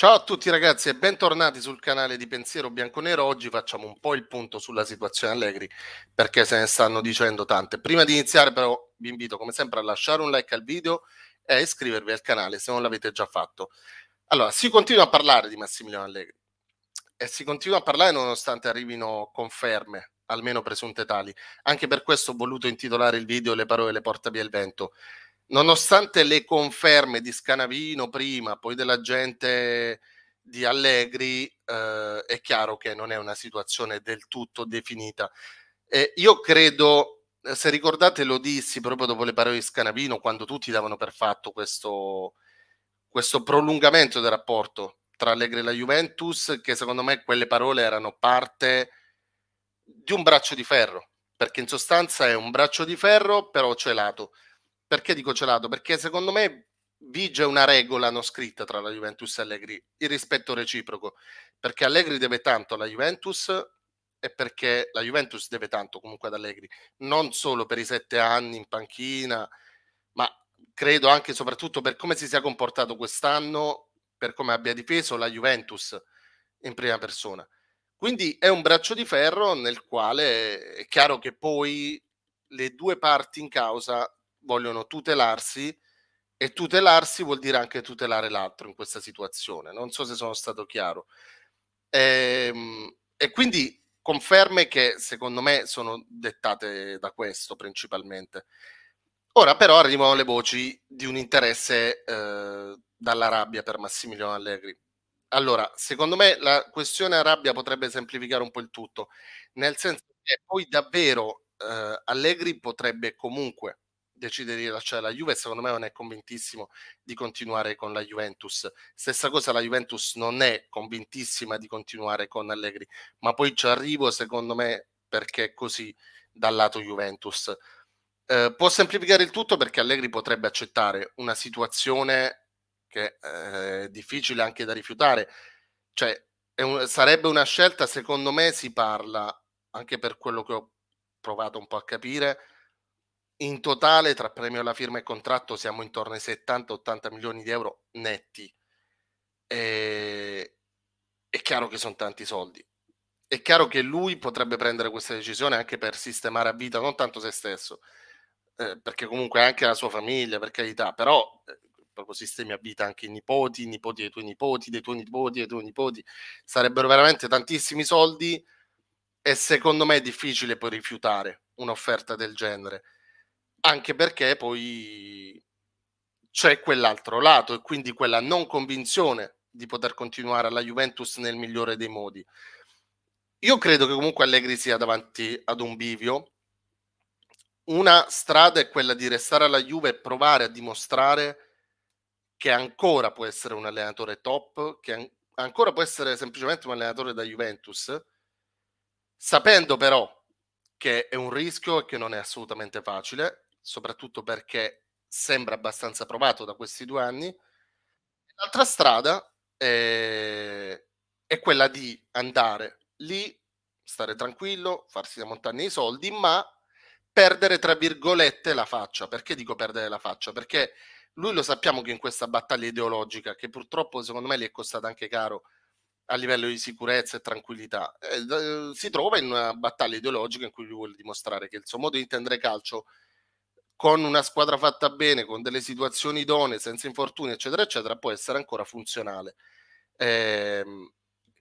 Ciao a tutti ragazzi e bentornati sul canale di Pensiero Bianconero. Oggi facciamo un po' il punto sulla situazione Allegri perché se ne stanno dicendo tante. Prima di iniziare però vi invito come sempre a lasciare un like al video e a iscrivervi al canale se non l'avete già fatto. Allora, si continua a parlare di Massimiliano Allegri e si continua a parlare nonostante arrivino conferme, almeno presunte tali. Anche per questo ho voluto intitolare il video Le parole le porta via il vento nonostante le conferme di Scanavino prima, poi della gente di Allegri, eh, è chiaro che non è una situazione del tutto definita. Eh, io credo, eh, se ricordate, lo dissi proprio dopo le parole di Scanavino, quando tutti davano per fatto questo, questo prolungamento del rapporto tra Allegri e la Juventus, che secondo me quelle parole erano parte di un braccio di ferro, perché in sostanza è un braccio di ferro però celato. Perché dico celato? Perché secondo me vige una regola non scritta tra la Juventus e Allegri, il rispetto reciproco, perché Allegri deve tanto alla Juventus e perché la Juventus deve tanto comunque ad Allegri, non solo per i sette anni in panchina, ma credo anche e soprattutto per come si sia comportato quest'anno, per come abbia difeso la Juventus in prima persona. Quindi è un braccio di ferro nel quale è chiaro che poi le due parti in causa vogliono tutelarsi e tutelarsi vuol dire anche tutelare l'altro in questa situazione. Non so se sono stato chiaro. E, ehm, e quindi conferme che secondo me sono dettate da questo principalmente. Ora però arrivano le voci di un interesse eh, dalla rabbia per Massimiliano Allegri. Allora, secondo me la questione a rabbia potrebbe semplificare un po' il tutto, nel senso che poi davvero eh, Allegri potrebbe comunque decide di lasciare cioè, la Juve, secondo me non è convintissimo di continuare con la Juventus. Stessa cosa la Juventus non è convintissima di continuare con Allegri, ma poi ci arrivo secondo me perché è così dal lato Juventus. Eh, può semplificare il tutto perché Allegri potrebbe accettare una situazione che eh, è difficile anche da rifiutare, cioè un, sarebbe una scelta, secondo me si parla, anche per quello che ho provato un po' a capire, in totale, tra premio alla firma e contratto, siamo intorno ai 70-80 milioni di euro netti. E... Ehm, è chiaro che sono tanti soldi. È chiaro che lui potrebbe prendere questa decisione anche per sistemare a vita non tanto se stesso, eh, perché comunque anche la sua famiglia, per carità, però eh, proprio sistemi a vita anche i nipoti, i nipoti dei tuoi nipoti, dei tuoi nipoti, dei tuoi nipoti, sarebbero veramente tantissimi soldi e secondo me è difficile poi rifiutare un'offerta del genere anche perché poi c'è quell'altro lato e quindi quella non convinzione di poter continuare alla Juventus nel migliore dei modi. Io credo che comunque Allegri sia davanti ad un bivio. Una strada è quella di restare alla Juve e provare a dimostrare che ancora può essere un allenatore top, che an- ancora può essere semplicemente un allenatore da Juventus, sapendo però che è un rischio e che non è assolutamente facile soprattutto perché sembra abbastanza provato da questi due anni. L'altra strada è, ehm, è quella di andare lì, stare tranquillo, farsi da montagne i soldi, ma perdere, tra virgolette, la faccia. Perché dico perdere la faccia? Perché lui lo sappiamo che in questa battaglia ideologica, che purtroppo secondo me gli è costata anche caro a livello di sicurezza e tranquillità, eh, eh si trova in una battaglia ideologica in cui lui vuole dimostrare che il suo modo di intendere calcio è con una squadra fatta bene, con delle situazioni idonee, senza infortuni, eccetera, eccetera, può essere ancora funzionale. Eh,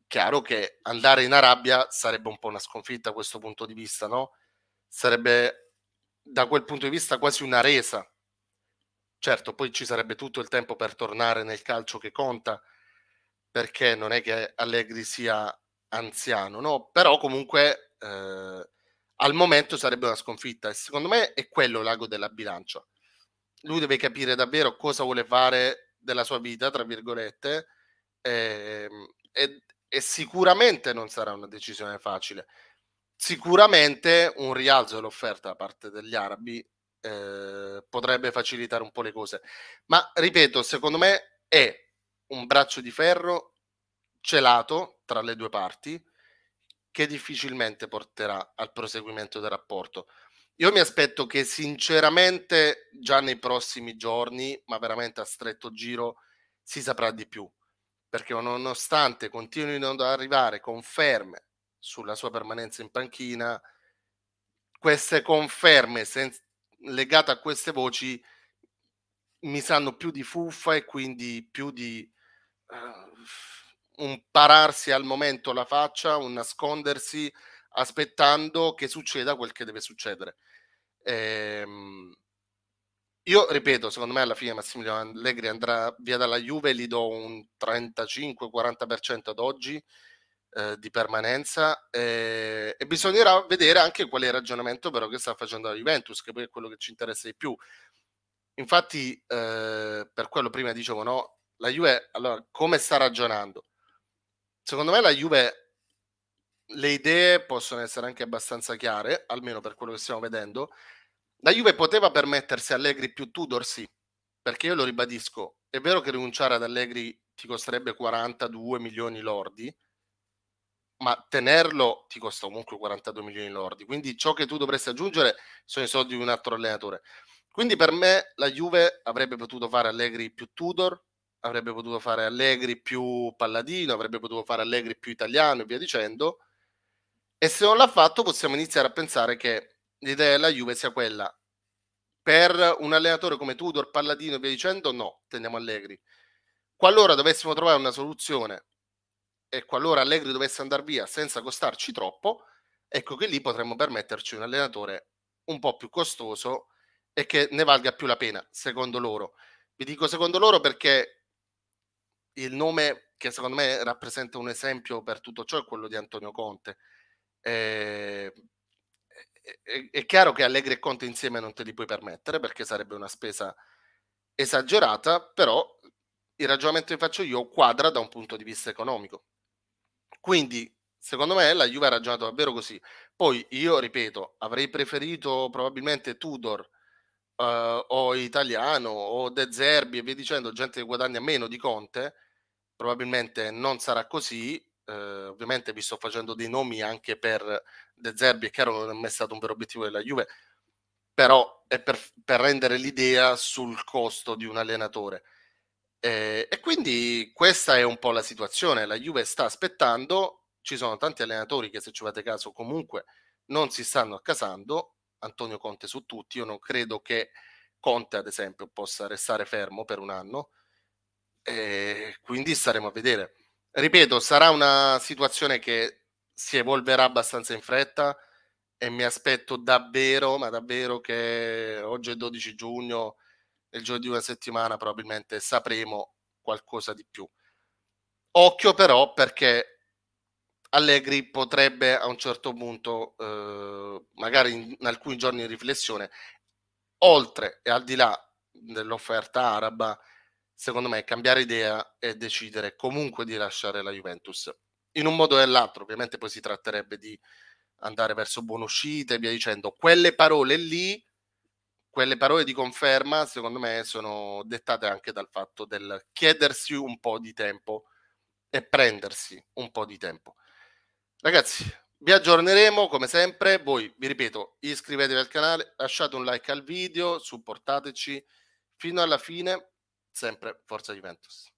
chiaro che andare in Arabia sarebbe un po' una sconfitta a questo punto di vista, no? Sarebbe da quel punto di vista quasi una resa. Certo, poi ci sarebbe tutto il tempo per tornare nel calcio che conta, perché non è che Allegri sia anziano, no? Però comunque eh, al momento sarebbe una sconfitta e secondo me è quello l'ago della bilancia. Lui deve capire davvero cosa vuole fare della sua vita, tra virgolette, e, ehm, e, e sicuramente non sarà una decisione facile. Sicuramente un rialzo dell'offerta da parte degli arabi eh, potrebbe facilitare un po' le cose, ma ripeto, secondo me è un braccio di ferro celato tra le due parti che difficilmente porterà al proseguimento del rapporto. Io mi aspetto che sinceramente già nei prossimi giorni, ma veramente a stretto giro, si saprà di più, perché nonostante continuino ad arrivare conferme sulla sua permanenza in panchina, queste conferme sen- legate a queste voci mi sanno più di fuffa e quindi più di... Uh, un pararsi al momento la faccia, un nascondersi aspettando che succeda quel che deve succedere. Ehm, io ripeto, secondo me alla fine Massimiliano Allegri andrà via dalla Juve, gli do un 35-40% ad oggi eh, di permanenza eh, e bisognerà vedere anche qual è il ragionamento però che sta facendo la Juventus, che poi è quello che ci interessa di più. Infatti, eh, per quello prima dicevo, no, la Juve, allora, come sta ragionando? secondo me la Juve, le idee possono essere anche abbastanza chiare, almeno per quello che stiamo vedendo. La Juve poteva permettersi Allegri più Tudor, sì, perché io lo ribadisco, è vero che rinunciare ad Allegri ti costerebbe 42 milioni lordi, ma tenerlo ti costa comunque 42 milioni lordi. Quindi ciò che tu dovresti aggiungere sono i soldi di un altro allenatore. Quindi per me la Juve avrebbe potuto fare Allegri più Tudor, avrebbe potuto fare Allegri più Palladino, avrebbe potuto fare Allegri più italiano e via dicendo. E se non l'ha fatto, possiamo iniziare a pensare che l'idea della Juve sia quella. Per un allenatore come Tudor, Palladino e via dicendo, no, teniamo Allegri. Qualora dovessimo trovare una soluzione e qualora Allegri dovesse andare via senza costarci troppo, ecco che lì potremmo permetterci un allenatore un po' più costoso e che ne valga più la pena, secondo loro. Vi dico secondo loro perché il nome che secondo me rappresenta un esempio per tutto ciò è quello di Antonio Conte. Eh, è, è, chiaro che Allegri e Conte insieme non te li puoi permettere perché sarebbe una spesa esagerata, però il ragionamento che faccio io quadra da un punto di vista economico. Quindi, secondo me, la Juve ha ragionato davvero così. Poi, io ripeto, avrei preferito probabilmente Tudor eh, o Italiano o De Zerbi e via dicendo, gente che guadagna meno di Conte, probabilmente non sarà così. Eh, ovviamente vi sto facendo dei nomi anche per De Zerbi, è chiaro che non è mai stato un vero obiettivo della Juve, però è per, per rendere l'idea sul costo di un allenatore. Eh, e quindi questa è un po' la situazione, la Juve sta aspettando, ci sono tanti allenatori che se ci fate caso comunque non si stanno accasando, Antonio Conte su tutti, io non credo che Conte ad esempio possa restare fermo per un anno, e quindi staremo a vedere. Ripeto, sarà una situazione che si evolverà abbastanza in fretta e mi aspetto davvero, ma davvero che oggi è 12 giugno, nel giorno di una settimana probabilmente sapremo qualcosa di più. Occhio però perché Allegri potrebbe a un certo punto, eh, magari in, alcuni giorni di riflessione, oltre e al di là dell'offerta araba, secondo me, cambiare idea e decidere comunque di lasciare la Juventus. In un modo o nell'altro, ovviamente poi si tratterebbe di andare verso buone uscite e via dicendo. Quelle parole lì, quelle parole di conferma, secondo me, sono dettate anche dal fatto del chiedersi un po' di tempo e prendersi un po' di tempo. Ragazzi, vi aggiorneremo come sempre. Voi, vi ripeto, iscrivetevi al canale, lasciate un like al video, supportateci fino alla fine sempre Forza Juventus.